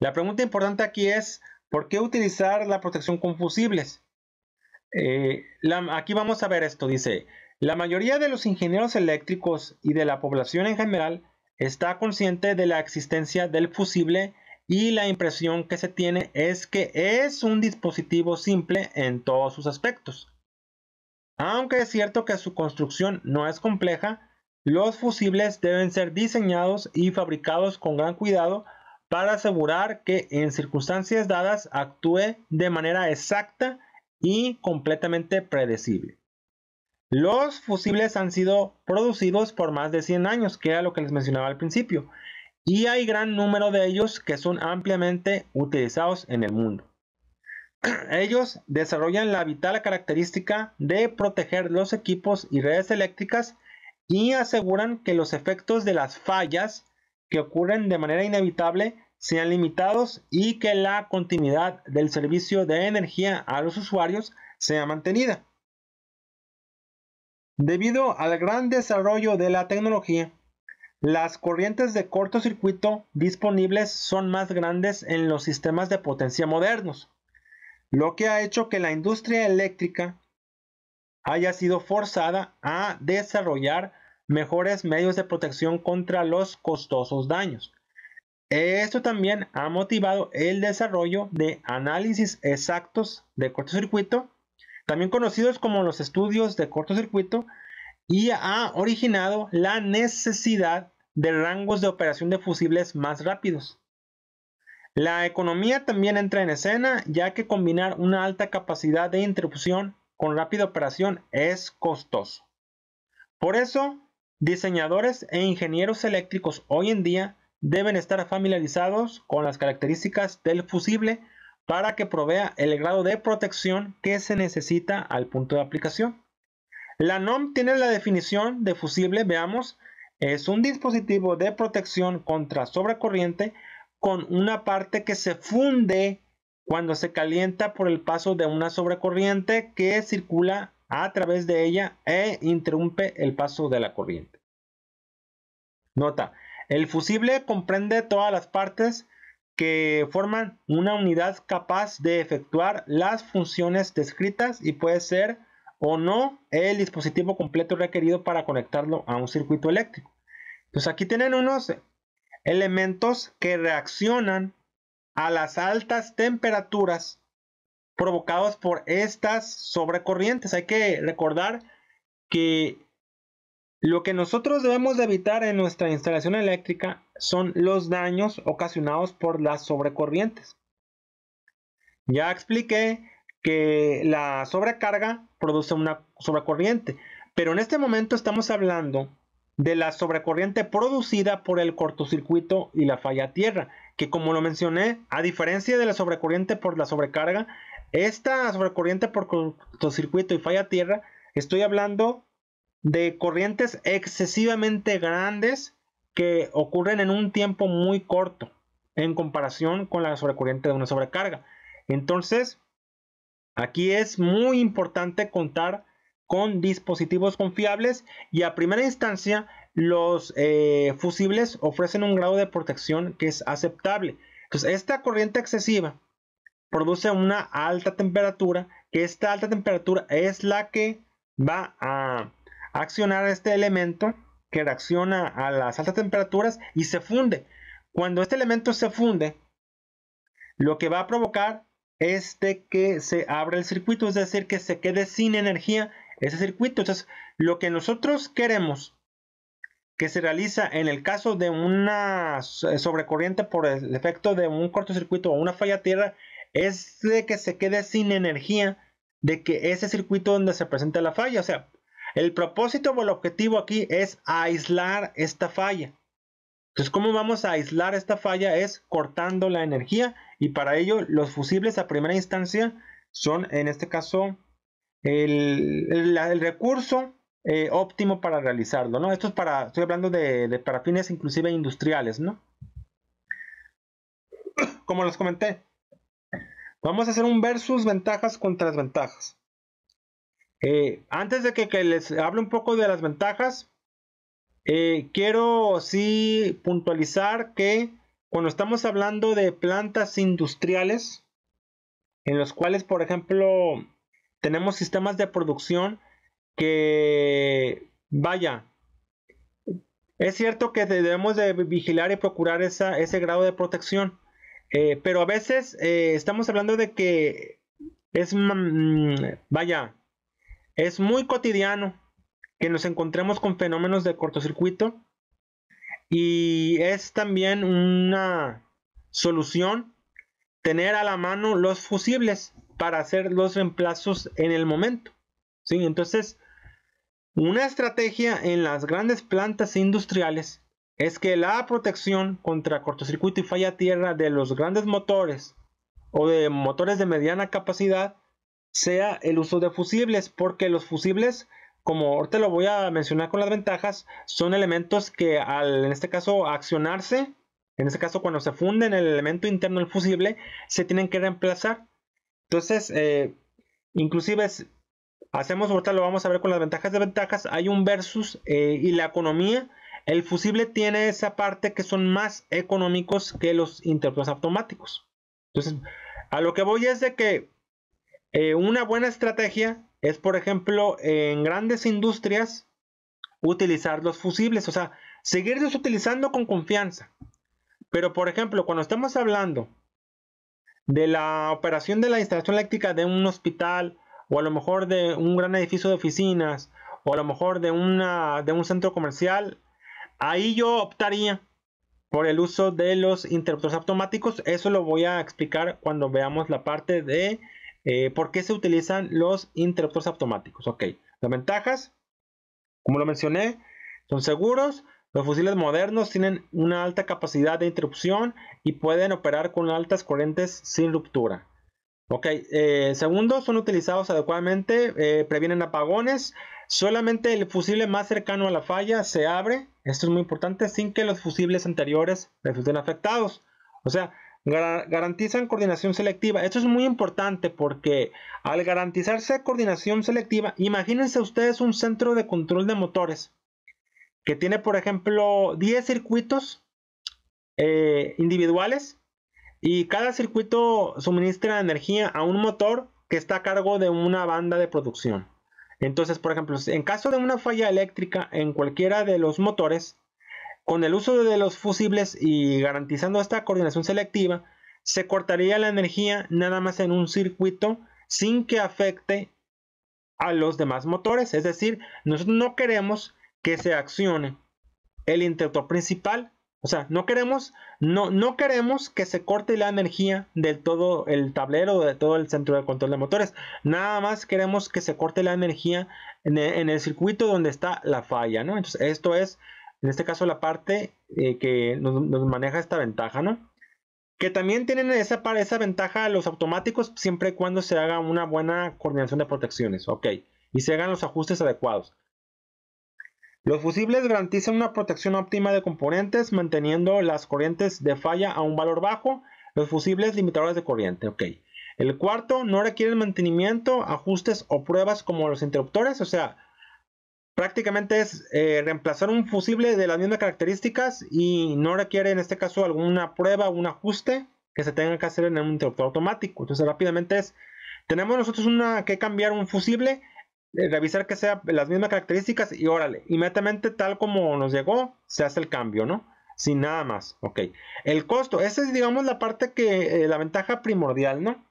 La pregunta importante aquí es, ¿por qué utilizar la protección con fusibles? Eh, aquí vamos a ver esto, dice, la mayoría de los ingenieros eléctricos y de la población en general está consciente de la existencia del fusible y la impresión que se tiene es que es un dispositivo simple en todos sus aspectos. Aunque es cierto que su construcción no es compleja, los fusibles deben ser diseñados y fabricados con gran cuidado para asegurar que en circunstancias dadas actúe de manera exacta y completamente predecible. Los fusibles han sido producidos por más de 100 años, que era lo que les mencionaba al principio, y hay gran número de ellos que son ampliamente utilizados en el mundo. Ellos desarrollan la vital característica de proteger los equipos y redes eléctricas y aseguran que los efectos de las fallas que ocurren de manera inevitable sean limitados y que la continuidad del servicio de energía a los usuarios sea mantenida. Debido al gran desarrollo de la tecnología, las corrientes de cortocircuito disponibles son más grandes en los sistemas de potencia modernos, lo que ha hecho que la industria eléctrica haya sido forzada a desarrollar mejores medios de protección contra los costosos daños. Esto también ha motivado el desarrollo de análisis exactos de cortocircuito, también conocidos como los estudios de cortocircuito, y ha originado la necesidad de rangos de operación de fusibles más rápidos. La economía también entra en escena, ya que combinar una alta capacidad de interrupción con rápida operación es costoso. Por eso, Diseñadores e ingenieros eléctricos hoy en día deben estar familiarizados con las características del fusible para que provea el grado de protección que se necesita al punto de aplicación. La NOM tiene la definición de fusible, veamos, es un dispositivo de protección contra sobrecorriente con una parte que se funde cuando se calienta por el paso de una sobrecorriente que circula a través de ella e interrumpe el paso de la corriente. Nota, el fusible comprende todas las partes que forman una unidad capaz de efectuar las funciones descritas y puede ser o no el dispositivo completo requerido para conectarlo a un circuito eléctrico. Pues aquí tienen unos elementos que reaccionan a las altas temperaturas provocados por estas sobrecorrientes. Hay que recordar que lo que nosotros debemos de evitar en nuestra instalación eléctrica son los daños ocasionados por las sobrecorrientes. Ya expliqué que la sobrecarga produce una sobrecorriente, pero en este momento estamos hablando de la sobrecorriente producida por el cortocircuito y la falla tierra, que como lo mencioné, a diferencia de la sobrecorriente por la sobrecarga, esta sobrecorriente por cortocircuito y falla tierra, estoy hablando de corrientes excesivamente grandes que ocurren en un tiempo muy corto en comparación con la sobrecorriente de una sobrecarga. Entonces, aquí es muy importante contar con dispositivos confiables y a primera instancia los eh, fusibles ofrecen un grado de protección que es aceptable. Entonces, esta corriente excesiva produce una alta temperatura, que esta alta temperatura es la que va a accionar este elemento que reacciona a las altas temperaturas y se funde. Cuando este elemento se funde, lo que va a provocar es que se abra el circuito, es decir, que se quede sin energía ese circuito. Entonces, lo que nosotros queremos que se realiza en el caso de una sobrecorriente por el efecto de un cortocircuito o una falla tierra es de que se quede sin energía de que ese circuito donde se presenta la falla. O sea, el propósito o el objetivo aquí es aislar esta falla. Entonces, ¿cómo vamos a aislar esta falla? Es cortando la energía y para ello los fusibles a primera instancia son, en este caso, el, recurso eh, óptimo para realizarlo, ¿no? Esto es para, estoy hablando de, de para fines inclusive industriales, ¿no? Como les comenté, Vamos a hacer un versus ventajas contra desventajas. Eh, antes de que, les hable un poco de las ventajas, eh, quiero sí puntualizar que cuando estamos hablando de plantas industriales, en los cuales, por ejemplo, tenemos sistemas de producción que, vaya, es cierto que debemos de vigilar y procurar ese grado de protección, eh, pero a veces eh, estamos hablando de que es, mm, vaya, es muy cotidiano que nos encontremos con fenómenos de cortocircuito y es también una solución tener a la mano los fusibles para hacer los reemplazos en el momento. Entonces, una estrategia en las grandes plantas industriales es que la protección contra cortocircuito y falla tierra de los grandes motores o de motores de mediana capacidad sea el uso de fusibles, porque los fusibles, como ahorita lo voy a mencionar con las ventajas, son elementos que al, en este caso, accionarse, en este caso cuando se en el elemento interno del fusible, se tienen que reemplazar. Entonces, eh, inclusive hacemos, ahorita lo vamos a ver con las ventajas de ventajas, hay un versus eh, y la economía el fusible tiene esa parte que son más económicos que los interruptores automáticos. Entonces, a lo que voy es de que eh, una buena estrategia es, por ejemplo, en grandes industrias utilizar los fusibles, o sea, seguirlos utilizando con confianza. Pero, por ejemplo, cuando estamos hablando de la operación de la instalación eléctrica de un hospital o a lo mejor de un gran edificio de oficinas o a lo mejor de, una, de un centro comercial, Ahí yo optaría por el uso de los interruptores automáticos. Eso lo voy a explicar cuando veamos la parte de eh, por qué se utilizan los interruptores automáticos. Ok, las ventajas, como lo mencioné, son seguros. Los fusiles modernos tienen una alta capacidad de interrupción y pueden operar con altas corrientes sin ruptura. Ok, eh, segundo, son utilizados adecuadamente, eh, previenen apagones. Solamente el fusible más cercano a la falla se abre, esto es muy importante, sin que los fusibles anteriores resulten afectados. O sea, garantizan coordinación selectiva. Esto es muy importante porque al garantizarse coordinación selectiva, imagínense ustedes un centro de control de motores que tiene, por ejemplo, 10 circuitos eh, individuales y cada circuito suministra energía a un motor que está a cargo de una banda de producción. Entonces, por ejemplo, en caso de una falla eléctrica en cualquiera de los motores, con el uso de los fusibles y garantizando esta coordinación selectiva, se cortaría la energía nada más en un circuito sin que afecte a los demás motores. Es decir, nosotros no queremos que se accione el interruptor principal o sea, no queremos, no, no queremos que se corte la energía de todo el tablero, de todo el centro de control de motores. Nada más queremos que se corte la energía en e, el, circuito donde está la falla, ¿no? Entonces, esto es, en este caso, la parte eh, que nos, maneja esta ventaja, ¿no? Que también tienen esa, esa ventaja los automáticos siempre y cuando se haga una buena coordinación de protecciones, ¿ok? Y se hagan los ajustes adecuados. Los fusibles garantizan una protección óptima de componentes manteniendo las corrientes de falla a un valor bajo. Los fusibles limitadores de corriente, ok. El cuarto, no requiere mantenimiento, ajustes o pruebas como los interruptores, o sea, prácticamente es eh, reemplazar un fusible de las mismas características y no requiere en este caso alguna prueba o un ajuste que se tenga que hacer en un interruptor automático. Entonces rápidamente es, tenemos nosotros una, que cambiar un fusible, revisar que sean las mismas características y órale, inmediatamente tal como nos llegó, se hace el cambio, ¿no? Sin nada más, ok. El costo, esa es digamos la parte que, eh, la ventaja primordial, ¿no?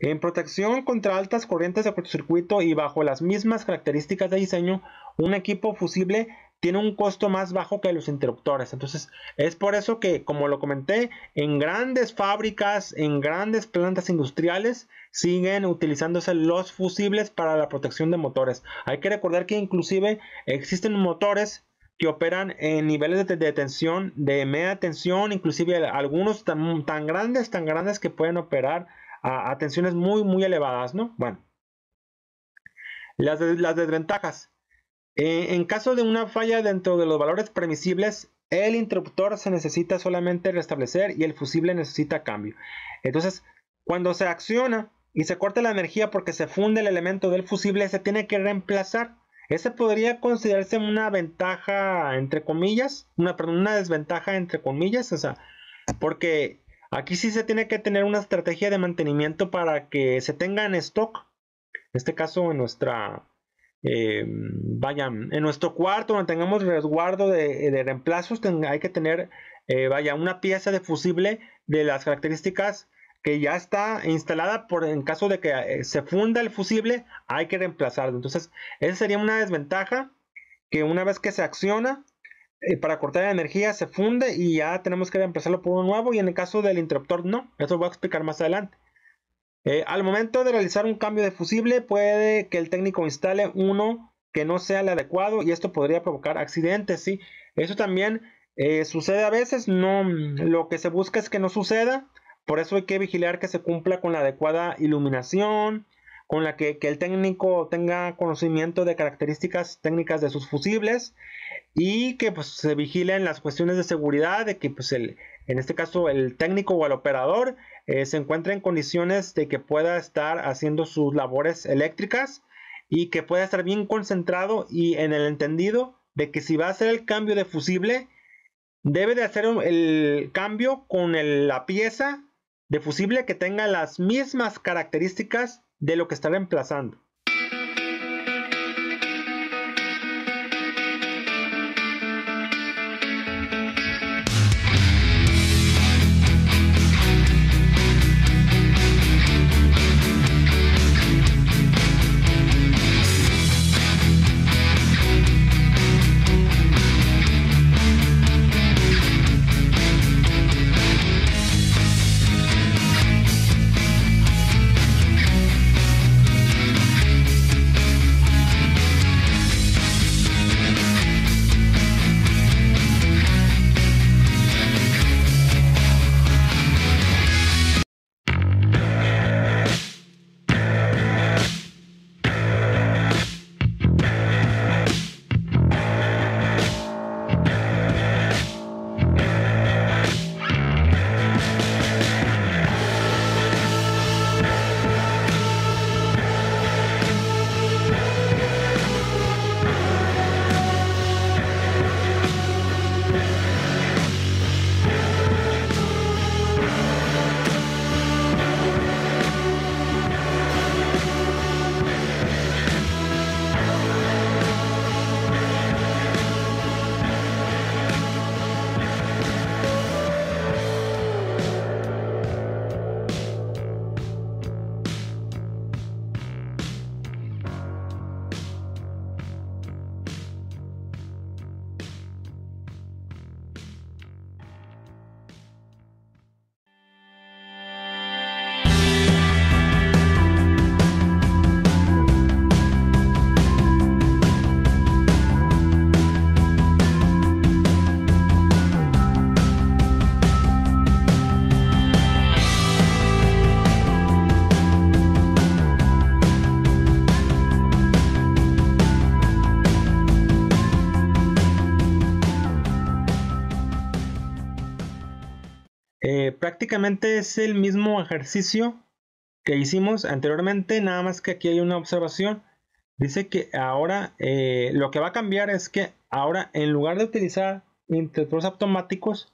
En protección contra altas corrientes de cortocircuito y bajo las mismas características de diseño, un equipo fusible tiene un costo más bajo que los interruptores. Entonces, es por eso que, como lo comenté, en grandes fábricas, en grandes plantas industriales, siguen utilizándose los fusibles para la protección de motores. Hay que recordar que inclusive existen motores que operan en niveles de, tensión, de media tensión, inclusive algunos tan, grandes, tan grandes que pueden operar a, tensiones muy, muy elevadas, ¿no? Bueno. Las, las desventajas. Eh, en caso de una falla dentro de los valores permisibles, el interruptor se necesita solamente restablecer y el fusible necesita cambio. Entonces, cuando se acciona, y se corta la energía porque se funde el elemento del fusible, se tiene que reemplazar. Ese podría considerarse una ventaja entre comillas, una, una desventaja entre comillas, o sea, porque aquí sí se tiene que tener una estrategia de mantenimiento para que se tenga en stock. En este caso, en nuestra, eh, vaya, en nuestro cuarto donde tengamos resguardo de, reemplazos, hay que tener, eh, vaya, una pieza de fusible de las características que ya está instalada por en caso de que eh, se funda el fusible, hay que reemplazarlo. Entonces, esa sería una desventaja que una vez que se acciona eh, para cortar la energía se funde y ya tenemos que reemplazarlo por uno nuevo y en el caso del interruptor no, eso voy a explicar más adelante. Eh, al momento de realizar un cambio de fusible puede que el técnico instale uno que no sea el adecuado y esto podría provocar accidentes, ¿sí? Eso también sucede a veces, no, mm, lo que se busca es que no suceda, por eso hay que vigilar que se cumpla con la adecuada iluminación, con la que, el técnico tenga conocimiento de características técnicas de sus fusibles y que pues, se vigilen las cuestiones de seguridad, de que pues, en este caso el técnico o el operador eh, se encuentre en condiciones de que pueda estar haciendo sus labores eléctricas y que pueda estar bien concentrado y en el entendido de que si va a hacer el cambio de fusible, debe de hacer el cambio con la pieza de fusible que tenga las mismas características de lo que está reemplazando. prácticamente es el mismo ejercicio que hicimos anteriormente, nada más que aquí hay una observación. Dice que ahora eh, lo que va a cambiar es que ahora en lugar de utilizar interruptores automáticos,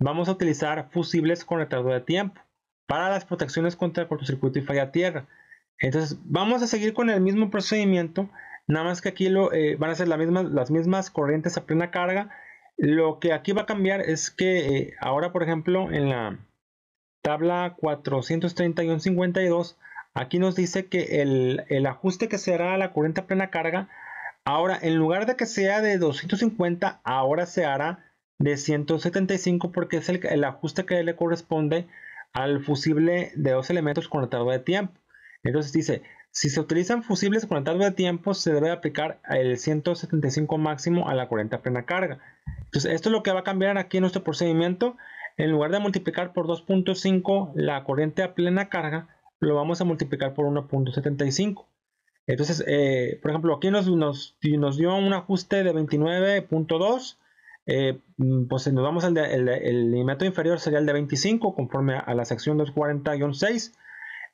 vamos a utilizar fusibles con retardo de tiempo para las protecciones contra el cortocircuito y falla tierra. Entonces vamos a seguir con el mismo procedimiento, nada más que aquí lo, eh, van a ser la misma, las mismas corrientes a plena carga. Lo que aquí va a cambiar es que eh, ahora, por ejemplo, en la, tabla 431-52, aquí nos dice que el, ajuste que se hará a la corriente plena carga, ahora en lugar de que sea de 250, ahora se hará de 175 porque es el, el ajuste que le corresponde al fusible de dos elementos con retardo de tiempo. Entonces dice, si se utilizan fusibles con retardo de tiempo, se debe aplicar el 175 máximo a la corriente plena carga. Entonces, esto es lo que va a cambiar aquí en nuestro procedimiento. En lugar de multiplicar por 2.5 la corriente a plena carga, lo vamos a multiplicar por 1.75. Entonces, eh, por ejemplo, aquí nos, nos, dio un ajuste de 29.2. Eh, mm, pues nos vamos al de, el, inferior sería el de 25 conforme a, la sección 240-6.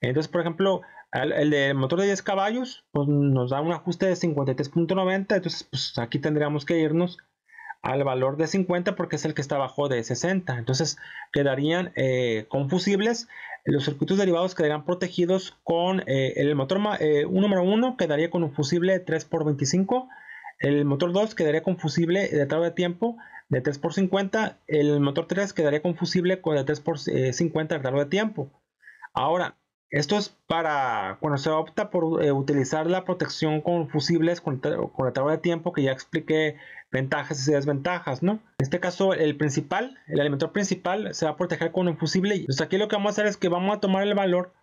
Entonces, por ejemplo, el, motor de 10 caballos pues nos da un ajuste de 53.90. Entonces, pues aquí tendríamos que irnos al valor de 50 porque es el que está abajo de 60. Entonces quedarían eh, confusibles. Los circuitos derivados quedarían protegidos con eh, el motor eh, número 1 quedaría con un fusible de 3x25. El motor 2 quedaría con fusible de tarde de tiempo de 3x50. El motor 3 quedaría con fusible eh, de 3x50 de tarde de tiempo. Ahora, esto es para cuando se opta por eh, utilizar la protección con fusibles con, con, de tiempo que ya expliqué ventajas y desventajas, ¿no? En este caso, el principal, el alimentador principal, se va a proteger con un fusible. Entonces aquí lo que vamos a hacer es que vamos a tomar el valor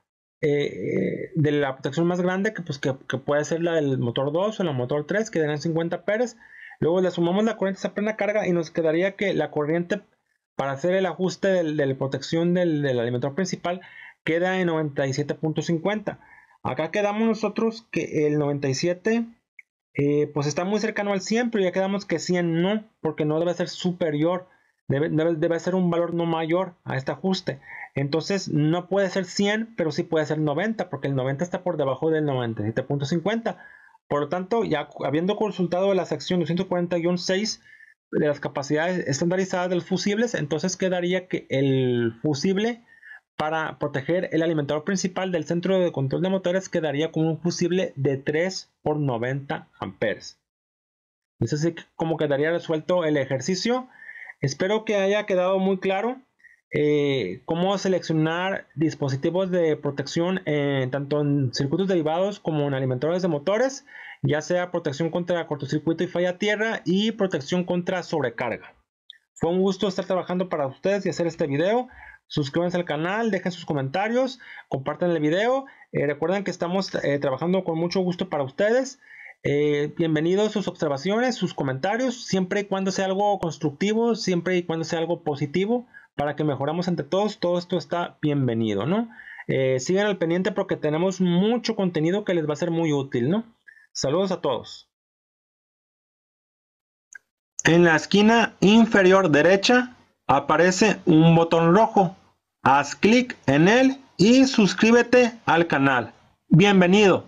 eh, de la protección más grande, que, pues, puede ser la del motor 2 o la motor 3, que darán 50 pérez Luego le sumamos la corriente a plena carga y nos quedaría que la corriente para hacer el ajuste de la protección del, del, alimentador principal queda en 97.50. Acá quedamos nosotros que el 97 eh, pues está muy cercano al 100, pero ya quedamos que 100 no, porque no debe ser superior, debe, debe, ser un valor no mayor a este ajuste. Entonces no puede ser 100, pero sí puede ser 90, porque el 90 está por debajo del 97.50. Por lo tanto, ya habiendo consultado la sección 241.6 de las capacidades estandarizadas de los fusibles, entonces quedaría que el fusible para proteger el alimentador principal del centro de control de motores quedaría con un fusible de 3 por 90 amperes. Es así como quedaría resuelto el ejercicio. Espero que haya quedado muy claro eh, cómo seleccionar dispositivos de protección eh, tanto en circuitos derivados como en alimentadores de motores, ya sea protección contra cortocircuito y falla tierra y protección contra sobrecarga. Fue un gusto estar trabajando para ustedes y hacer este video suscríbanse al canal, dejen sus comentarios, compartan el video. Eh, recuerden que estamos eh, trabajando con mucho gusto para ustedes. Eh, bienvenidos sus observaciones, sus comentarios, siempre y cuando sea algo constructivo, siempre y cuando sea algo positivo, para que mejoramos entre todos, todo esto está bienvenido, ¿no? sigan al pendiente porque tenemos mucho contenido que les va a ser muy útil, ¿no? Saludos a todos. En la esquina inferior derecha aparece un botón rojo Haz clic en él y suscríbete al canal. Bienvenido.